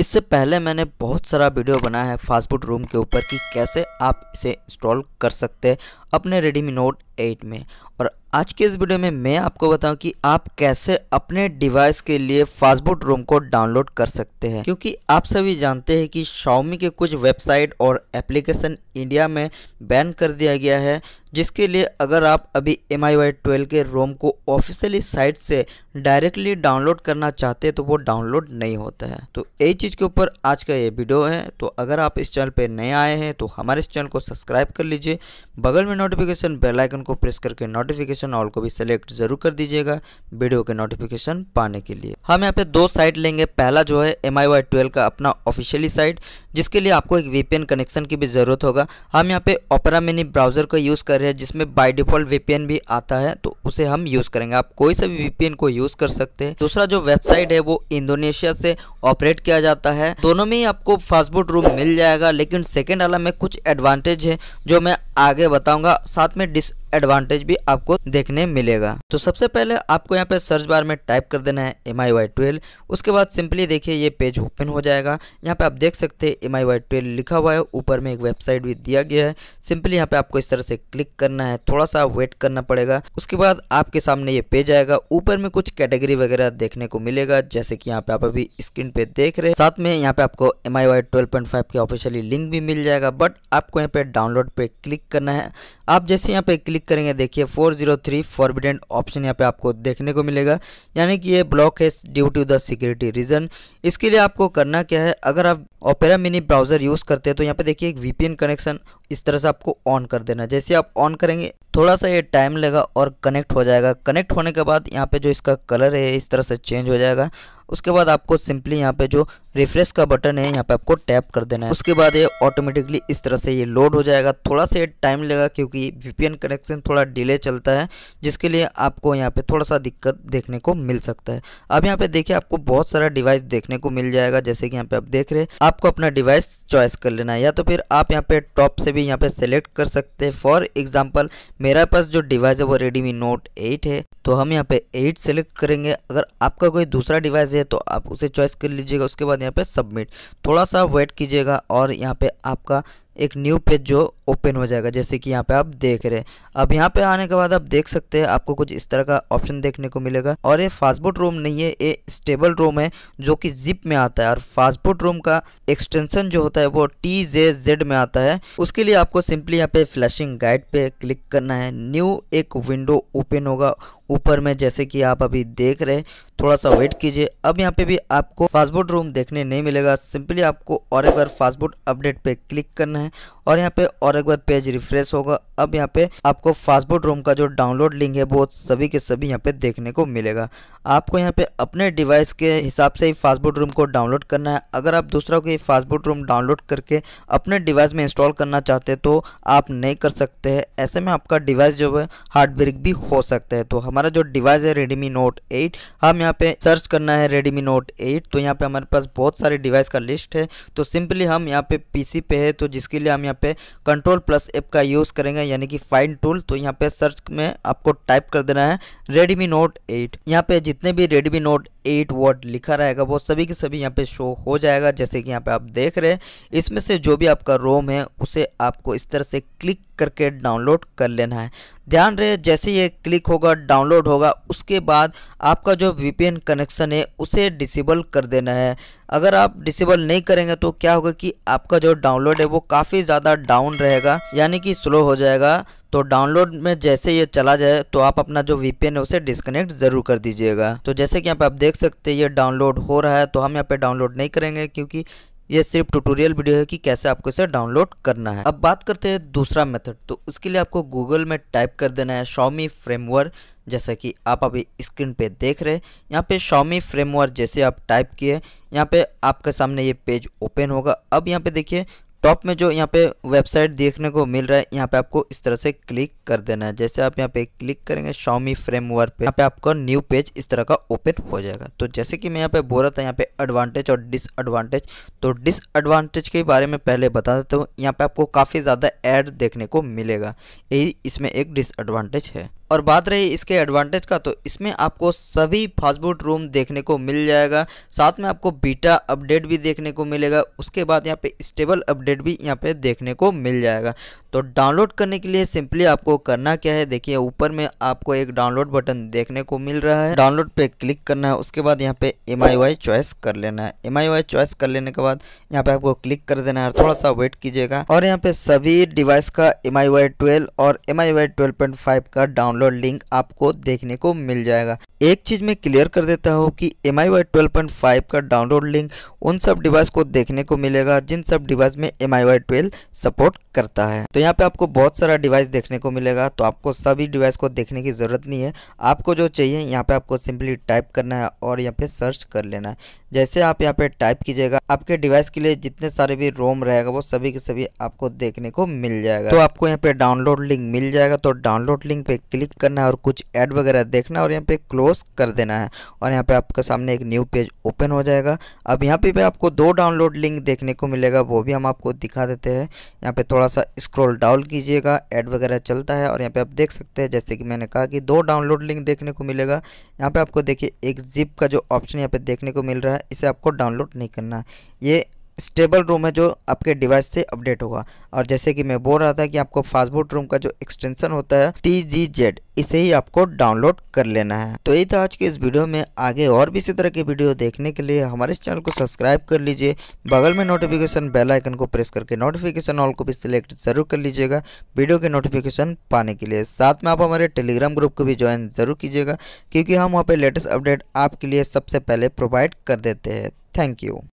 इससे पहले मैंने बहुत सारा वीडियो बनाया है फास्ट फूड रूम के ऊपर कि कैसे आप इसे इंस्टॉल कर सकते हैं अपने Redmi नोट 8 में और आज के इस वीडियो में मैं आपको बताऊं कि आप कैसे अपने डिवाइस के लिए फास्टबूट रोम को डाउनलोड कर सकते हैं क्योंकि आप सभी जानते हैं कि Xiaomi के कुछ वेबसाइट और एप्लीकेशन इंडिया में बैन कर दिया गया है जिसके लिए अगर आप अभी एम आई वाई ट्वेल्व के रोम को ऑफिशियली साइट से डायरेक्टली डाउनलोड करना चाहते हैं तो वो डाउनलोड नहीं होता है तो यही चीज़ के ऊपर आज का ये वीडियो है तो अगर आप इस चैनल पर नए आए हैं तो हमारे इस चैनल को सब्सक्राइब कर लीजिए बगल में नोटिफिकेशन बेल आइकन को प्रेस करके नोटिफिकेशन ऑल को भी सिलेक्ट जरूर कर दीजिएगा वीडियो के नोटिफिकेशन पाने के लिए हम यहाँ पे दो साइट लेंगे पहला जो है एम आई वाई ट्वेल्व का अपना ऑफिशियली साइट जिसके लिए आपको एक वीपीएन कनेक्शन की भी ज़रूरत होगा हम यहाँ पे ओपरा मिनी ब्राउज़र का यूज़ कर रहे हैं जिसमें बाय डिफ़ॉल्ट वीपीएन भी आता है तो उसे हम यूज़ करेंगे आप कोई सा भी वीपीएन को यूज़ कर सकते हैं दूसरा जो वेबसाइट है वो इंडोनेशिया से ऑपरेट किया जाता है दोनों में ही आपको फास्टबुट रूम मिल जाएगा लेकिन सेकेंड वाला में कुछ एडवांटेज है जो मैं आगे बताऊँगा साथ में डिस एडवांटेज भी आपको देखने मिलेगा तो सबसे पहले आपको यहाँ पे सर्च बार में टाइप कर देना है एम आई वाई ट्वेल्व उसके बाद सिंपली देखिए ये पेज ओपन हो जाएगा यहाँ पे आप देख सकते हैं एम आई वाई ट्वेल्व लिखा हुआ है ऊपर में एक वेबसाइट भी दिया गया है सिंपली यहाँ पे आपको इस तरह से क्लिक करना है थोड़ा सा वेट करना पड़ेगा उसके बाद आपके सामने ये पेज आएगा ऊपर में कुछ कैटेगरी वगैरह देखने को मिलेगा जैसे कि यहाँ पे आप अभी स्क्रीन पे देख रहे हैं साथ में यहाँ पे आपको M I Y twelve point five के ऑफिशियली लिंक भी मिल जाएगा बट आपको यहाँ पे डाउनलोड पे क्लिक करना है आप जैसे यहाँ पे क्लिक करेंगे देखिए 403 जीरो थ्री फॉरबिडेंट ऑप्शन यहाँ पे आपको देखने को मिलेगा यानी कि ये ब्लॉक है due to the security reason इसके लिए आपको करना क्या है अगर आप ओपेरा मिनी ब्राउज़र यूज़ करते हैं तो यहाँ पे देखिए एक वीपीएन कनेक्शन इस तरह से आपको ऑन कर देना है जैसे आप ऑन करेंगे थोड़ा सा ये टाइम लेगा और कनेक्ट हो जाएगा कनेक्ट होने के बाद यहाँ पे जो इसका कलर है इस तरह से चेंज हो जाएगा उसके बाद आपको सिंपली यहाँ पे जो रिफ्रेश का बटन है यहाँ पे आपको टैप कर देना है उसके बाद ये ऑटोमेटिकली इस तरह से ये लोड हो जाएगा थोड़ा सा टाइम लेगा क्योंकि वीपीएन कनेक्शन थोड़ा डिले चलता है जिसके लिए आपको यहाँ पे थोड़ा सा दिक्कत देखने को मिल सकता है अब यहाँ पे देखिए आपको बहुत सारा डिवाइस देखने को मिल जाएगा जैसे कि यहाँ पे आप देख रहे हैं आपको अपना डिवाइस चॉइस कर लेना है या तो फिर आप यहाँ पे टॉप से भी यहाँ पे सेलेक्ट कर सकते हैं फॉर एग्जाम्पल मेरा पास जो डिवाइस है वो रेडमी नोट एट है तो हम यहाँ पे एट सेलेक्ट करेंगे अगर आपका कोई दूसरा डिवाइस है तो आप उसे चॉइस कर लीजिएगा उसके बाद यहाँ पे सबमिट थोड़ा सा वेट कीजिएगा और यहाँ पे आपका एक न्यू पेज जो ओपन हो जाएगा जैसे कि यहाँ पे आप देख रहे हैं अब यहाँ पे आने के बाद आप देख सकते हैं आपको कुछ इस तरह का ऑप्शन देखने को मिलेगा और ये फास्टबुट रोम नहीं है ये स्टेबल रोम है जो कि जिप में आता है और फास्टबुट रोम का एक्सटेंशन जो होता है वो टी जे जेड में आता है उसके लिए आपको सिंपली यहाँ पे फ्लैशिंग गाइड पे क्लिक करना है न्यू एक विंडो ओपन होगा ऊपर में जैसे कि आप अभी देख रहे हैं थोड़ा सा वेट कीजिए अब यहाँ पे भी आपको फास्टबोर्ड रूम देखने नहीं मिलेगा सिंपली आपको और एक बार फास्टबोर्ड अपडेट पे क्लिक करना है और यहाँ पे और एक बार पेज रिफ्रेश होगा अब यहाँ पे आपको फास्टबुट रूम का जो डाउनलोड लिंक है वो सभी के सभी यहाँ पे देखने को मिलेगा आपको यहाँ पे अपने डिवाइस के हिसाब से ही फास्टबुट रूम को डाउनलोड करना है अगर आप दूसरा कोई फास्टबुट रूम डाउनलोड करके अपने डिवाइस में इंस्टॉल करना चाहते तो आप नहीं कर सकते हैं ऐसे में आपका डिवाइस जो है हार्ड ब्रेक भी हो सकता है तो हमारा जो डिवाइस है रेडमी नोट एट हम यहाँ पे सर्च करना है रेडमी नोट एट तो यहाँ पे हमारे पास बहुत सारे डिवाइस का लिस्ट है तो सिंपली हम यहाँ पे पीसी पे है तो जिसके लिए हम यहाँ पे कंट्रोल प्लस एप का यूज़ करेंगे यानी कि फाइन टूल तो यहाँ पे सर्च में आपको टाइप कर देना है रेडमी नोट एट यहाँ पे जितने भी रेडमी नोट एट वर्ड लिखा रहेगा वो सभी के सभी यहाँ पे शो हो जाएगा जैसे कि यहाँ पे आप देख रहे हैं इसमें से जो भी आपका रोम है उसे आपको इस तरह से क्लिक करके डाउनलोड कर लेना है ध्यान रहे जैसे ये क्लिक होगा डाउनलोड होगा उसके बाद आपका जो वीपीएन कनेक्शन है उसे डिसेबल कर देना है अगर आप डिसेबल नहीं करेंगे तो क्या होगा कि आपका जो डाउनलोड है वो काफ़ी ज़्यादा डाउन रहेगा यानी कि स्लो हो जाएगा तो डाउनलोड में जैसे ये चला जाए तो आप अपना जो वी है उसे डिसकनेक्ट ज़रूर कर दीजिएगा तो जैसे कि यहाँ पर आप देख सकते हैं ये डाउनलोड हो रहा है तो हम यहाँ पे डाउनलोड नहीं करेंगे क्योंकि ये सिर्फ ट्यूटोरियल वीडियो है कि कैसे आपको इसे डाउनलोड करना है अब बात करते हैं दूसरा मेथड तो उसके लिए आपको गूगल में टाइप कर देना है शॉमी फ्रेमवर्क जैसा कि आप अभी स्क्रीन पे देख रहे हैं यहाँ पे शॉमी फ्रेमवर्क जैसे आप टाइप किए यहाँ पे आपके सामने ये पेज ओपन होगा अब यहाँ पे देखिए टॉप में जो यहाँ पे वेबसाइट देखने को मिल रहा है यहाँ पे आपको इस तरह से क्लिक कर देना है जैसे आप यहाँ पे क्लिक करेंगे शॉमी फ्रेमवर्क पे यहाँ पे आपका न्यू पेज इस तरह का ओपन हो जाएगा तो जैसे कि मैं यहाँ पे बोल रहा था यहाँ पे एडवांटेज और डिसएडवांटेज तो डिसएडवांटेज के बारे में पहले बता देता हूँ यहाँ पे आपको काफ़ी ज़्यादा एड देखने को मिलेगा यही इसमें एक डिसएडवांटेज है और बात रही इसके एडवांटेज का तो इसमें आपको सभी फास्टबूट रूम देखने को मिल जाएगा साथ में आपको बीटा अपडेट भी देखने को मिलेगा उसके बाद यहाँ पे स्टेबल अपडेट भी यहाँ पे देखने को मिल जाएगा तो डाउनलोड करने के लिए सिंपली आपको करना क्या है देखिए ऊपर में आपको एक डाउनलोड बटन देखने को मिल रहा है डाउनलोड पे क्लिक करना है उसके बाद यहाँ पे एम आई चॉइस कर लेना है एम आई चॉइस कर लेने के बाद यहाँ पे आपको क्लिक कर देना है थोड़ा सा वेट कीजिएगा और यहाँ पे सभी डिवाइस का एम आई और एम आई का डाउनलोड डाउनलोड लिंक आपको देखने को मिल जाएगा एक चीज़ में क्लियर कर देता हूँ कि M I Y twelve point five का डाउनलोड लिंक उन सब डिवाइस को देखने को मिलेगा जिन सब डिवाइस में M I Y twelve support करता है तो यहाँ पे आपको बहुत सारा डिवाइस देखने को मिलेगा तो आपको सभी डिवाइस को देखने की ज़रूरत नहीं है आपको जो चाहिए यहाँ पे आपको सिंपली टाइप करना है और यहाँ पे सर्च कर लेना है जैसे आप यहाँ पे टाइप कीजिएगा आपके डिवाइस के लिए जितने सारे भी रोम रहेगा वो सभी के सभी आपको देखने को मिल जाएगा तो आपको यहाँ पे डाउनलोड लिंक मिल जाएगा तो डाउनलोड लिंक पे क्लिक करना है और कुछ ऐड वगैरह देखना और यहाँ पे क्लोज क्लोज कर देना है और यहाँ पे आपका सामने एक न्यू पेज ओपन हो जाएगा अब यहाँ पे भी आपको दो डाउनलोड लिंक देखने को मिलेगा वो भी हम आपको दिखा देते हैं यहाँ पे थोड़ा सा स्क्रॉल डाउन कीजिएगा ऐड वगैरह चलता है और यहाँ पे आप देख सकते हैं जैसे कि मैंने कहा कि दो डाउनलोड लिंक देखने को मिलेगा यहाँ पर आपको देखिए एक जिप का जो ऑप्शन यहाँ पे देखने को मिल रहा है इसे आपको डाउनलोड नहीं करना ये स्टेबल रोम है जो आपके डिवाइस से अपडेट होगा और जैसे कि मैं बोल रहा था कि आपको फास्टबोट रूम का जो एक्सटेंशन होता है टी जी जेड इसे ही आपको डाउनलोड कर लेना है तो ये था आज के इस वीडियो में आगे और भी इसी तरह के वीडियो देखने के लिए हमारे इस चैनल को सब्सक्राइब कर लीजिए बगल में नोटिफिकेशन बेल आइकन को प्रेस करके नोटिफिकेशन ऑल को भी सिलेक्ट जरूर कर लीजिएगा वीडियो के नोटिफिकेशन पाने के लिए साथ में आप हमारे टेलीग्राम ग्रुप को भी ज्वाइन जरूर कीजिएगा क्योंकि हम वहाँ पर लेटेस्ट अपडेट आपके लिए सबसे पहले प्रोवाइड कर देते हैं थैंक यू